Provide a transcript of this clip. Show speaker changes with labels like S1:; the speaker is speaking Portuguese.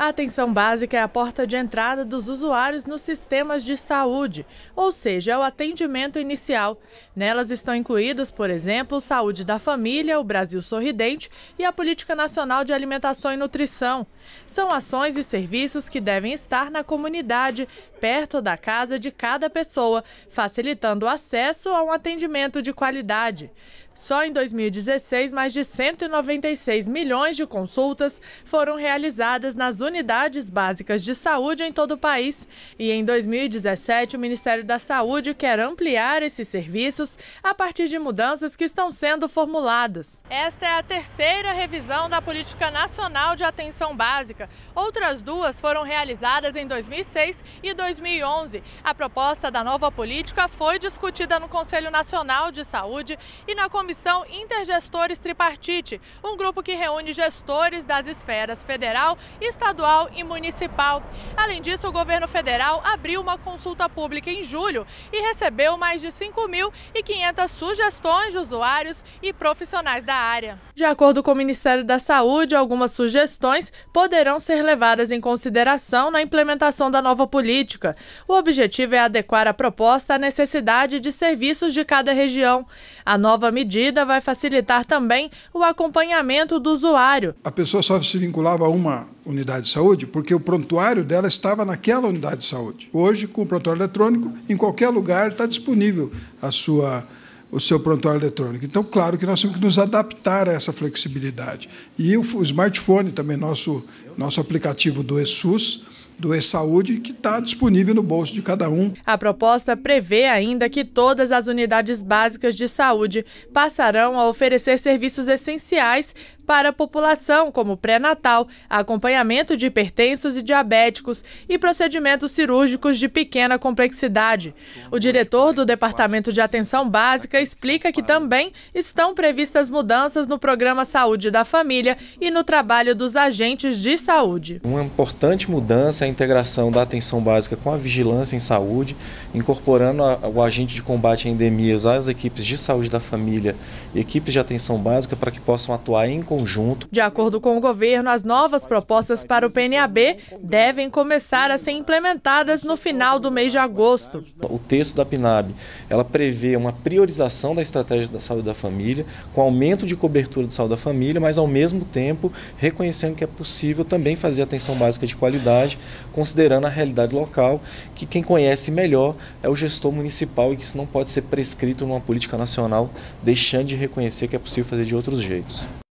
S1: A atenção básica é a porta de entrada dos usuários nos sistemas de saúde, ou seja, é o atendimento inicial. Nelas estão incluídos, por exemplo, saúde da família, o Brasil Sorridente e a Política Nacional de Alimentação e Nutrição. São ações e serviços que devem estar na comunidade, perto da casa de cada pessoa, facilitando o acesso a um atendimento de qualidade. Só em 2016, mais de 196 milhões de consultas foram realizadas nas unidades básicas de saúde em todo o país. E em 2017, o Ministério da Saúde quer ampliar esses serviços a partir de mudanças que estão sendo formuladas. Esta é a terceira revisão da Política Nacional de Atenção Básica. Outras duas foram realizadas em 2006 e 2017. 2011. A proposta da nova política foi discutida no Conselho Nacional de Saúde e na Comissão Intergestores Tripartite, um grupo que reúne gestores das esferas federal, estadual e municipal. Além disso, o governo federal abriu uma consulta pública em julho e recebeu mais de 5.500 sugestões de usuários e profissionais da área. De acordo com o Ministério da Saúde, algumas sugestões poderão ser levadas em consideração na implementação da nova política política. O objetivo é adequar a proposta à necessidade de serviços de cada região. A nova medida vai facilitar também o acompanhamento do usuário.
S2: A pessoa só se vinculava a uma unidade de saúde porque o prontuário dela estava naquela unidade de saúde. Hoje, com o prontuário eletrônico, em qualquer lugar está disponível a sua o seu prontuário eletrônico. Então, claro que nós temos que nos adaptar a essa flexibilidade. E o smartphone também, nosso, nosso aplicativo do ESUS, do E-Saúde que está disponível no bolso de cada um.
S1: A proposta prevê ainda que todas as unidades básicas de saúde passarão a oferecer serviços essenciais para a população, como pré-natal, acompanhamento de hipertensos e diabéticos e procedimentos cirúrgicos de pequena complexidade. O diretor do Departamento de Atenção Básica explica que também estão previstas mudanças no programa Saúde da Família e no trabalho dos agentes de saúde.
S3: Uma importante mudança é integração da atenção básica com a vigilância em saúde, incorporando a, o agente de combate a endemias às equipes de saúde da família e equipes de atenção básica para que possam atuar em conjunto.
S1: De acordo com o governo, as novas propostas para o PNAB devem começar a ser implementadas no final do mês de agosto.
S3: O texto da PNAB, ela prevê uma priorização da estratégia da saúde da família, com aumento de cobertura de saúde da família, mas ao mesmo tempo reconhecendo que é possível também fazer atenção básica de qualidade considerando a realidade local, que quem conhece melhor é o gestor municipal e que isso não pode ser prescrito numa política nacional, deixando de reconhecer que é possível fazer de outros jeitos.